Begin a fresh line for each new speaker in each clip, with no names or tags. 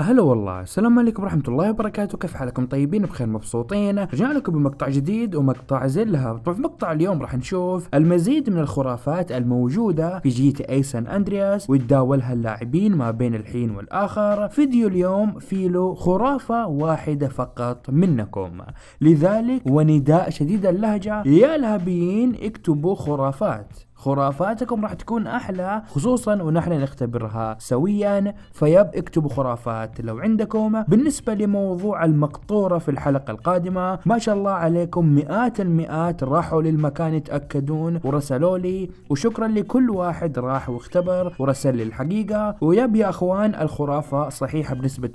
هلا والله السلام عليكم ورحمة الله وبركاته كيف حالكم طيبين بخير مبسوطين رجعنا لكم بمقطع جديد ومقطع زلها طبعا في مقطع اليوم راح نشوف المزيد من الخرافات الموجودة في جي تي اي سان اندرياس ويتداولها اللاعبين ما بين الحين والاخر فيديو اليوم في له خرافة واحدة فقط منكم لذلك ونداء شديد اللهجة يا لهبيين اكتبوا خرافات خرافاتكم راح تكون أحلى خصوصا ونحن نختبرها سويا فيب اكتبوا خرافات لو عندكم بالنسبة لموضوع المقطورة في الحلقة القادمة ما شاء الله عليكم مئات المئات راحوا للمكان يتأكدون ورسلوا لي وشكرا لكل واحد راح واختبر ورسل لي الحقيقة ويب يا أخوان الخرافة صحيحة بنسبة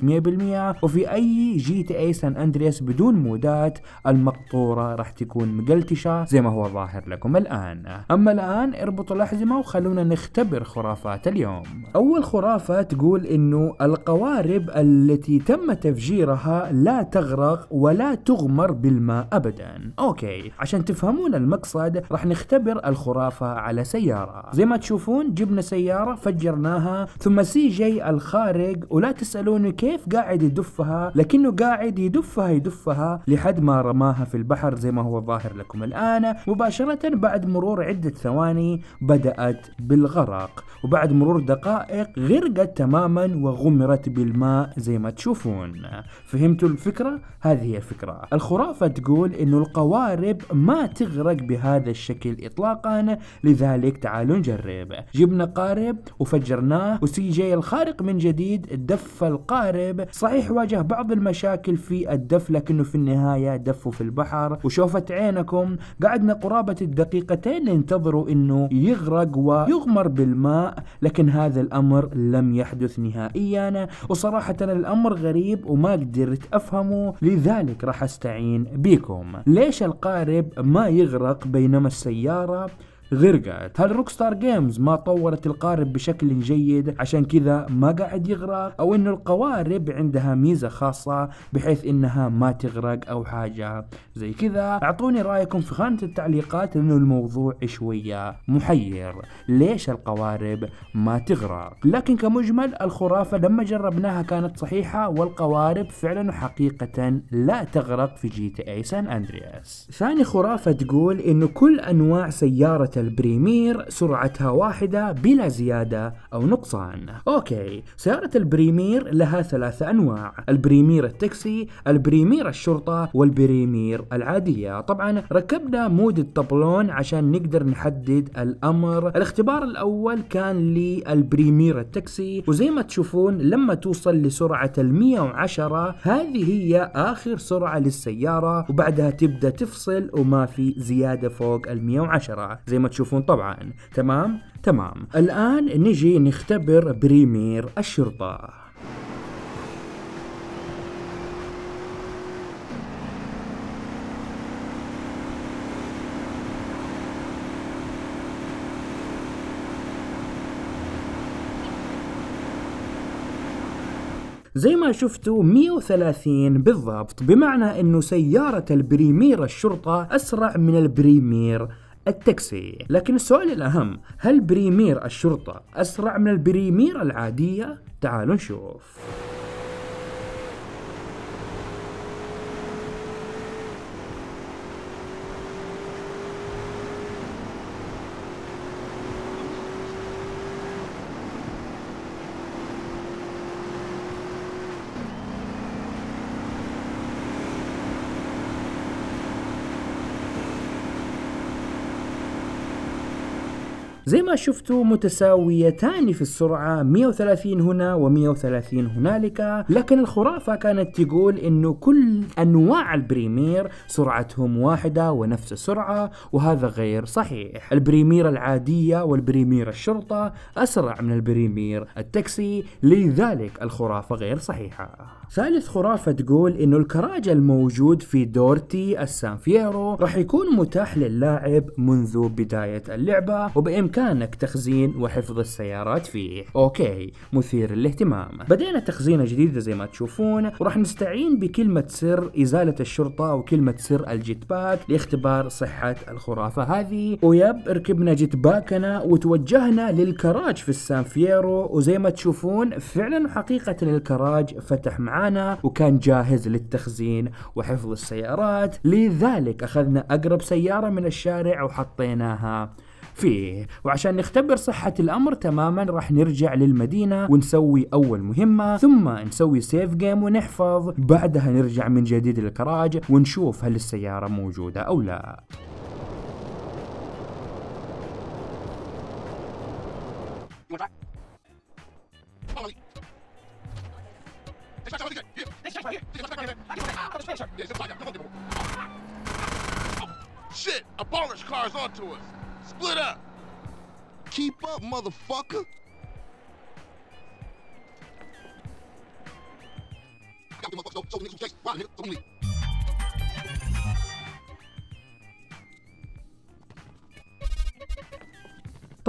100% وفي أي جي تي اي سان أندرياس بدون مودات المقطورة راح تكون مقلتشة زي ما هو ظاهر لكم الآن أما الآن اربطوا الأحزمة وخلونا نختبر خرافات اليوم أول خرافة تقول أنه القوارب التي تم تفجيرها لا تغرق ولا تغمر بالماء أبدا أوكي عشان تفهمون المقصد راح نختبر الخرافة على سيارة زي ما تشوفون جبنا سيارة فجرناها ثم سي جي الخارج ولا تسألوني كيف قاعد يدفها لكنه قاعد يدفها يدفها لحد ما رماها في البحر زي ما هو ظاهر لكم الآن مباشرة بعد مرور عدة ثواني الثاني بدأت بالغرق وبعد مرور دقائق غرقت تماما وغمرت بالماء زي ما تشوفون فهمتوا الفكرة؟ هذه هي الفكرة الخرافة تقول أن القوارب ما تغرق بهذا الشكل إطلاقا لذلك تعالوا نجرب جبنا قارب وفجرناه وسي جي الخارق من جديد دف القارب صحيح واجه بعض المشاكل في الدف لكنه في النهاية دفه في البحر وشوفت عينكم قعدنا قرابة الدقيقتين ننتظروا أن أنه يغرق ويغمر بالماء لكن هذا الأمر لم يحدث نهائيا وصراحة الأمر غريب وما قدرت أفهمه لذلك راح أستعين بكم ليش القارب ما يغرق بينما السيارة غير قاعد هل ستار جيمز ما طورت القارب بشكل جيد عشان كذا ما قاعد يغرق او انه القوارب عندها ميزة خاصة بحيث انها ما تغرق او حاجة زي كذا اعطوني رايكم في خانة التعليقات لانه الموضوع شوية محير ليش القوارب ما تغرق لكن كمجمل الخرافة لما جربناها كانت صحيحة والقوارب فعلا وحقيقة لا تغرق في جي تي اي سان اندرياس ثاني خرافة تقول انه كل انواع سيارة البريمير سرعتها واحدة بلا زيادة أو نقصان أوكي سيارة البريمير لها ثلاثة أنواع البريمير التاكسي البريمير الشرطة والبريمير العادية طبعا ركبنا مود الطبلون عشان نقدر نحدد الأمر الاختبار الأول كان للبريمير التاكسي وزي ما تشوفون لما توصل لسرعة المية وعشرة هذه هي آخر سرعة للسيارة وبعدها تبدأ تفصل وما في زيادة فوق المية وعشرة زي ما تشوفون طبعا تمام تمام الآن نجي نختبر بريمير الشرطة زي ما شفتوا 130 بالضبط بمعنى انه سيارة البريمير الشرطة اسرع من البريمير التكسي لكن السؤال الأهم هل بريمير الشرطة أسرع من البريمير العادية؟ تعالوا نشوف زي ما شفتوا متساويتان في السرعة 130 هنا و130 هنالك لكن الخرافة كانت تقول انه كل انواع البريمير سرعتهم واحدة ونفس السرعة وهذا غير صحيح البريمير العادية والبريمير الشرطة اسرع من البريمير التاكسي لذلك الخرافة غير صحيحة ثالث خرافة تقول انه الكراج الموجود في دورتي فييرو راح يكون متاح للاعب منذ بداية اللعبة وبإمكان مكانك تخزين وحفظ السيارات فيه اوكي مثير للاهتمام بدينا تخزينه جديده زي ما تشوفون وراح نستعين بكلمه سر ازاله الشرطه وكلمه سر الجيت باك لاختبار صحه الخرافه هذه ويب ركبنا جيت باكنا وتوجهنا للكراج في السان فييرو وزي ما تشوفون فعلا حقيقه الكراج فتح معانا وكان جاهز للتخزين وحفظ السيارات لذلك اخذنا اقرب سياره من الشارع وحطيناها فيه وعشان نختبر صحة الأمر تماما راح نرجع للمدينة ونسوي أول مهمة ثم نسوي سيف جيم ونحفظ بعدها نرجع من جديد للكراج ونشوف هل السيارة موجودة أو لا Shit! A baller's car's onto us! Split up! Keep up, motherfucker!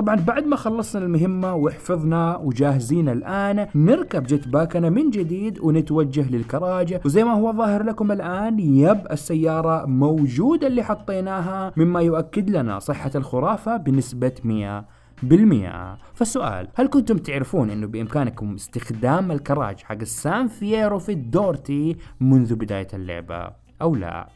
طبعا بعد ما خلصنا المهمة وحفظنا وجاهزين الآن نركب جت باكنا من جديد ونتوجه للكراجة وزي ما هو ظاهر لكم الآن يب السيارة موجودة اللي حطيناها مما يؤكد لنا صحة الخرافة بنسبة 100 بالمئة فالسؤال هل كنتم تعرفون انه بامكانكم استخدام الكراج حق السان فييرو في الدورتي منذ بداية اللعبة او لا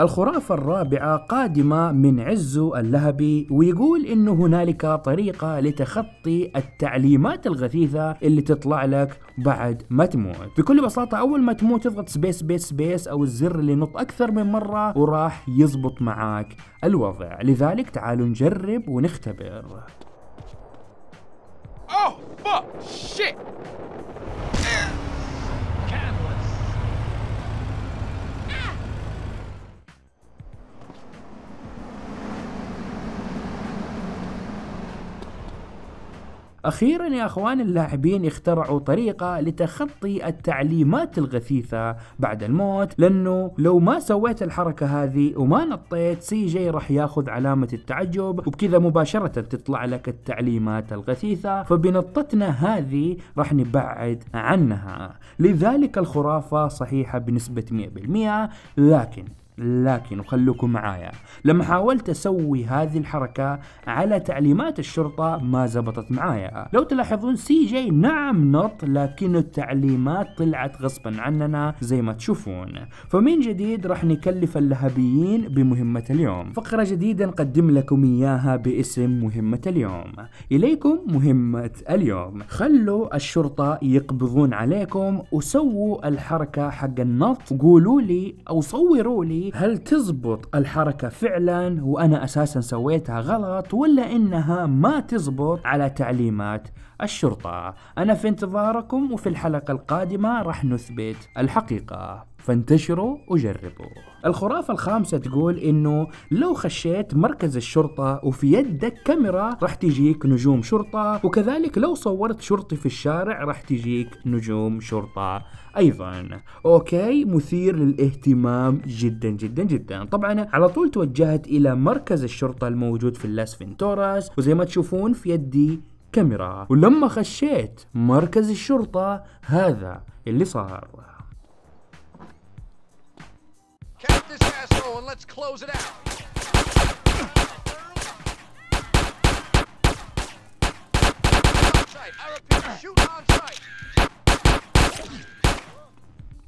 الخرافة الرابعة قادمة من عزو اللهبي ويقول انه هنالك طريقة لتخطي التعليمات الغثيثة اللي تطلع لك بعد ما تموت بكل بساطة اول ما تموت تضغط سبيس سبيس سبيس او الزر اللي نط اكثر من مرة وراح يزبط معاك الوضع لذلك تعالوا نجرب ونختبر Oh, fuck! شيت أخيرا يا أخوان اللاعبين اخترعوا طريقة لتخطي التعليمات الغثيثة بعد الموت لأنه لو ما سويت الحركة هذه وما نطيت سي جي راح ياخذ علامة التعجب وبكذا مباشرة تطلع لك التعليمات الغثيثة فبنطتنا هذه راح نبعد عنها لذلك الخرافة صحيحة بنسبة 100% لكن لكن وخلوكم معايا لما حاولت أسوي هذه الحركة على تعليمات الشرطة ما زبطت معايا لو تلاحظون سي جي نعم نط لكن التعليمات طلعت غصبا عننا زي ما تشوفون فمن جديد راح نكلف اللهبيين بمهمة اليوم فقرة جديدة نقدم لكم إياها باسم مهمة اليوم إليكم مهمة اليوم خلوا الشرطة يقبضون عليكم وسووا الحركة حق النط قولوا لي أو صوروا لي هل تزبط الحركة فعلا وأنا أساسا سويتها غلط ولا إنها ما تزبط على تعليمات الشرطة أنا في انتظاركم وفي الحلقة القادمة راح نثبت الحقيقة فانتشروا وجربوا الخرافة الخامسة تقول انه لو خشيت مركز الشرطة وفي يدك كاميرا راح تجيك نجوم شرطة وكذلك لو صورت شرطي في الشارع راح تجيك نجوم شرطة ايضا اوكي مثير للاهتمام جدا جدا جدا طبعا على طول توجهت الى مركز الشرطة الموجود في اللاس فينتوراس وزي ما تشوفون في يدي كاميرا ولما خشيت مركز الشرطة هذا اللي صار and let's close it out. Outside. I repeat, shoot on sight.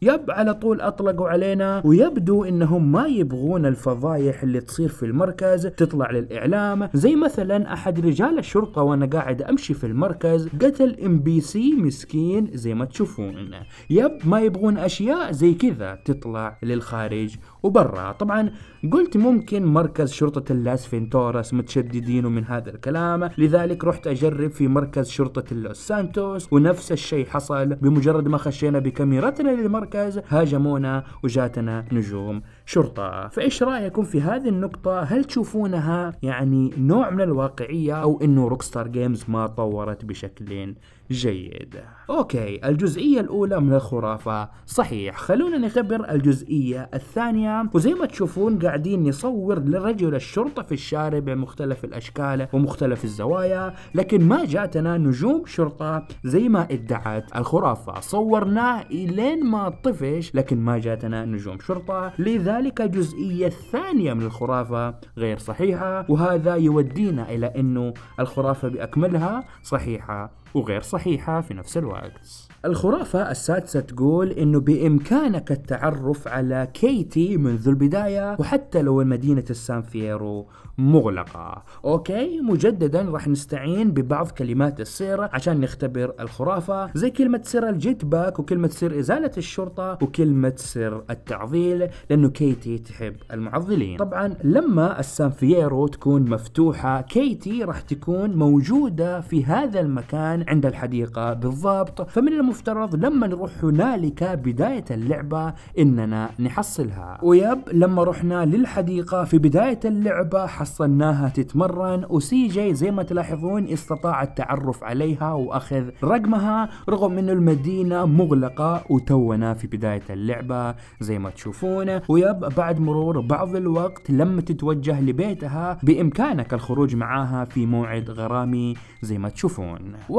يب على طول أطلقوا علينا ويبدو أنهم ما يبغون الفضايح اللي تصير في المركز تطلع للإعلام زي مثلا أحد رجال الشرطة وأنا قاعد أمشي في المركز قتل ام بي سي مسكين زي ما تشوفون يب ما يبغون أشياء زي كذا تطلع للخارج وبرا طبعا قلت ممكن مركز شرطة اللاس فينتوراس متشددين ومن هذا الكلام لذلك رحت أجرب في مركز شرطة اللوس سانتوس ونفس الشيء حصل بمجرد ما خشينا بكاميرتنا للمركز المركز هاجمونا وجاتنا نجوم شرطة فإيش رأيكم في هذه النقطة هل تشوفونها يعني نوع من الواقعية أو أنه روكستار جيمز ما طورت بشكل جيد أوكي الجزئية الأولى من الخرافة صحيح خلونا نختبر الجزئية الثانية وزي ما تشوفون قاعدين نصور لرجل الشرطة في الشارع بمختلف الأشكال ومختلف الزوايا لكن ما جاتنا نجوم شرطة زي ما ادعت الخرافة صورناه إلين ما الطفش لكن ما جاتنا نجوم شرطة لذلك الجزئية الثانية من الخرافة غير صحيحة وهذا يودينا إلى أنه الخرافة بأكملها صحيحة وغير صحيحة في نفس الوقت الخرافة السادسة تقول انه بامكانك التعرف على كيتي منذ البداية وحتى لو مدينة السان فييرو مغلقة اوكي مجددا راح نستعين ببعض كلمات السيرة عشان نختبر الخرافة زي كلمة سر باك وكلمة سر ازالة الشرطة وكلمة سر التعضيل لانه كيتي تحب المعضلين طبعا لما السان فييرو تكون مفتوحة كيتي راح تكون موجودة في هذا المكان الآن عند الحديقة بالضبط فمن المفترض لما نروح هنالك بداية اللعبة إننا نحصلها ويب لما رحنا للحديقة في بداية اللعبة حصلناها تتمرن وسي جي زي ما تلاحظون استطاع التعرف عليها وأخذ رقمها رغم أن المدينة مغلقة وتونا في بداية اللعبة زي ما تشوفون ويب بعد مرور بعض الوقت لما تتوجه لبيتها بإمكانك الخروج معاها في موعد غرامي زي ما تشوفون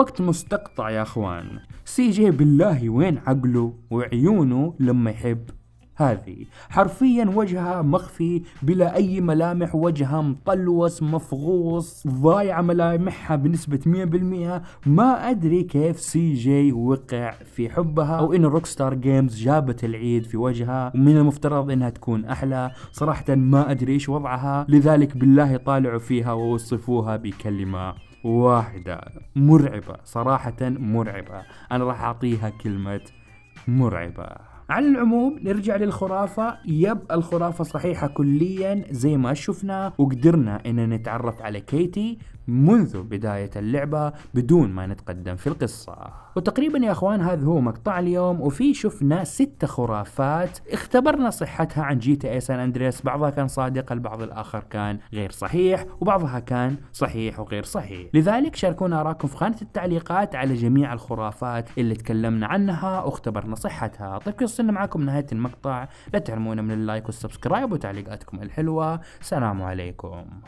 وقت مستقطع يا اخوان سي جي بالله وين عقله وعيونه لما يحب هذه حرفيا وجهها مخفي بلا اي ملامح وجهها مطلوس مفغوص ضايعة ملامحها بنسبة 100% ما ادري كيف سي جي وقع في حبها او ان روك ستار جيمز جابت العيد في وجهها ومن المفترض انها تكون احلى صراحة ما ادري ايش وضعها لذلك بالله طالعوا فيها ووصفوها بكلمة واحدة مرعبة صراحة مرعبة أنا راح أعطيها كلمة مرعبة على العموم نرجع للخرافة يب الخرافة صحيحة كليا زي ما شفنا وقدرنا ان نتعرف على كيتي منذ بداية اللعبة بدون ما نتقدم في القصة وتقريبا يا اخوان هذا هو مقطع اليوم وفي شفنا ست خرافات اختبرنا صحتها عن جي تي اي سان اندريس بعضها كان صادق البعض الاخر كان غير صحيح وبعضها كان صحيح وغير صحيح لذلك شاركونا اراكم في خانة التعليقات على جميع الخرافات اللي تكلمنا عنها واختبرنا صحتها طيب وصلنا معكم نهاية المقطع لا تحرمونا من اللايك والسبسكرايب وتعليقاتكم الحلوة سلام عليكم